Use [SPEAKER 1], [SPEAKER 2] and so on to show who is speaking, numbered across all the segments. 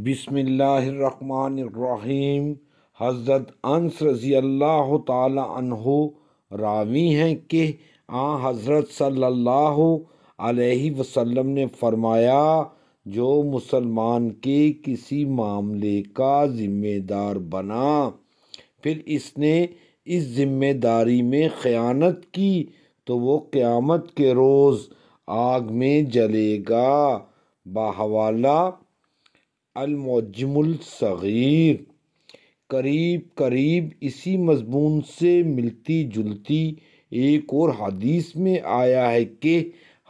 [SPEAKER 1] بسم اللہ الرحمن الرحیم حضرت انس رضی اللہ تعالی عنہ راوی ہیں کہ آ حضرت صلی اللہ علیہ وسلم نے فرمایا جو مسلمان کے کسی معاملے کا ذمہ دار بنا پھر اس نے اس ذمہ داری میں خیانت کی تو وہ قیامت کے روز آگ میں جلے گا بحوالہ المعجم الصغیر قریب قریب اسی مضمون سے ملتی جلتی ایک اور حدیث میں آیا ہے کہ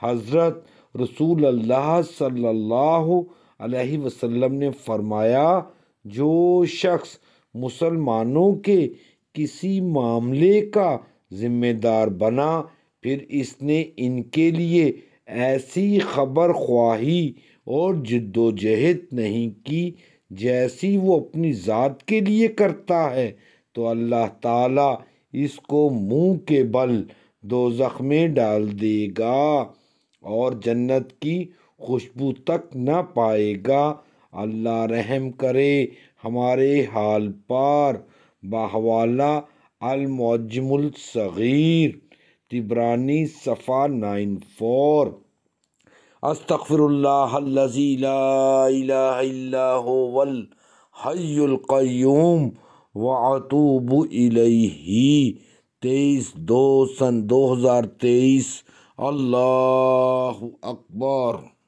[SPEAKER 1] حضرت رسول اللہ صلی اللہ علیہ وسلم نے فرمایا جو شخص مسلمانوں کے کسی معاملے کا ذمہ دار بنا پھر اس نے ان کے لیے ایسی خبر خواہی اور جد و جہد نہیں کی جیسی وہ اپنی ذات کے لیے کرتا ہے تو اللہ تعالیٰ اس کو منہ کے بل دو زخمیں ڈال دے گا اور جنت کی خوشبو تک نہ پائے گا اللہ رحم کرے ہمارے حال پار بہوالہ المعجم الصغیر تبرانی صفا نائن فور استغفر اللہ لا الہ الا ہو والحی القیوم وعطوب اطوب تیئیس دو سن دو ہزار تیئیس اللہ اکبر